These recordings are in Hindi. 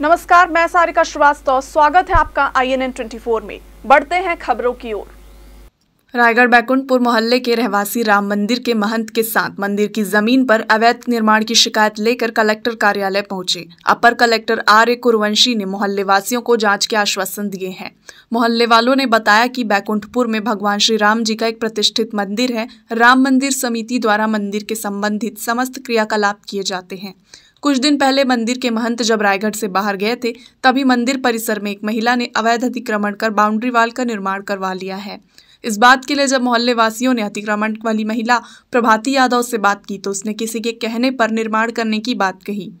नमस्कार मैं सारिका श्रीवास्तव स्वागत है आपका I N N twenty four में बढ़ते हैं खबरों की ओर रायगढ़ बैकुंठपुर मोहल्ले के रहवासी राम मंदिर के महंत के साथ मंदिर की जमीन पर अवैध निर्माण की शिकायत लेकर कलेक्टर कार्यालय पहुंचे अपर कलेक्टर आर ए कुरवंशी ने मोहल्ले वासियों को जांच के आश्वासन दिए हैं मोहल्ले वालों ने बताया कि बैकुंठपुर में भगवान श्री राम जी का एक प्रतिष्ठित मंदिर है राम मंदिर समिति द्वारा मंदिर के संबंधित समस्त क्रियाकलाप किए जाते हैं कुछ दिन पहले मंदिर के महंत जब रायगढ़ से बाहर गए थे तभी मंदिर परिसर में एक महिला ने अवैध अतिक्रमण कर बाउंड्री वाल का निर्माण करवा लिया है इस बात के लिए जब मोहल्ले वासियों ने अतिक्रमण वाली महिला प्रभाती यादव से बात की तो उसने किसी के कहने पर निर्माण करने की बात कही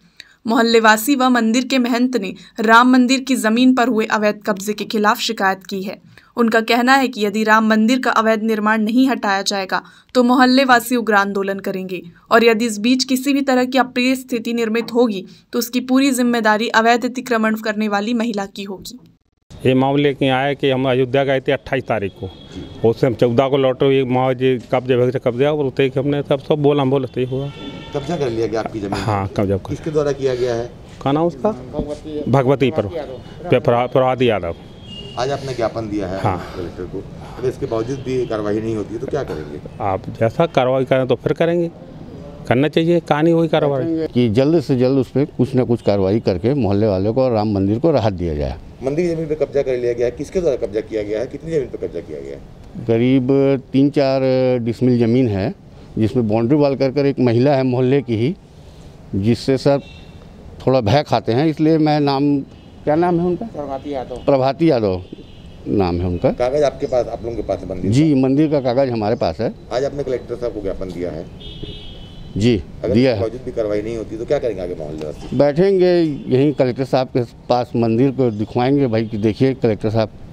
मोहल्लेवासी व मंदिर के महंत ने राम मंदिर की जमीन पर हुए अवैध कब्जे के खिलाफ शिकायत की है उनका कहना है कि यदि राम मंदिर का अवैध निर्माण नहीं हटाया जाएगा तो मोहल्लेवासी उग्र आंदोलन करेंगे और यदि इस बीच किसी भी तरह की अप्रिय स्थिति निर्मित होगी तो उसकी पूरी जिम्मेदारी अवैध अतिक्रमण करने वाली महिला की होगी ये मामले के आया कि हम अयोध्या गए थे अट्ठाईस तारीख को उससे हम चौदह को लौटे हुए कब्जे और उतरे हमने सब सब बोला बोलते तो ही हुआ कब्जा कर लिया गया आपकी जमीन हाँ कब्जा किसके द्वारा किया गया है कहा नाम उसका भगवती पर प्रभात यादव आज आपने ज्ञापन दिया है हाँ कलेक्टर को अगर इसके बावजूद भी कार्रवाई नहीं होती है तो क्या करेंगे आप जैसा कार्रवाई करें तो फिर करेंगे करना चाहिए कहानी हुई कार्रवाई कि जल्द से जल्द उस पर कुछ ना कुछ कार्रवाई करके मोहल्ले वालों को और राम मंदिर को राहत दिया जाए मंदिर की जमीन पर कब्जा कर लिया गया है किसके द्वारा कब्जा किया गया है कितनी जमीन पर कब्जा किया गया है करीब तीन चार डिसमिल जमीन है जिसमें बाउंड्री वाल कर कर एक महिला है मोहल्ले की ही जिससे सर थोड़ा भय खाते हैं इसलिए मैं नाम क्या नाम है उनका प्रभाती यादव प्रभाती यादव नाम है उनका कागज आपके पास आप लोगों के पास है मंदिर जी मंदिर का कागज हमारे पास है आज आपने कलेक्टर साहब को ज्ञापन दिया है जी अगर दिया है भी कार्रवाई नहीं होती तो क्या करेंगे आगे मोहल्ले बैठेंगे यहीं कलेक्टर साहब के पास मंदिर को दिखवाएंगे भाई कि देखिए कलेक्टर साहब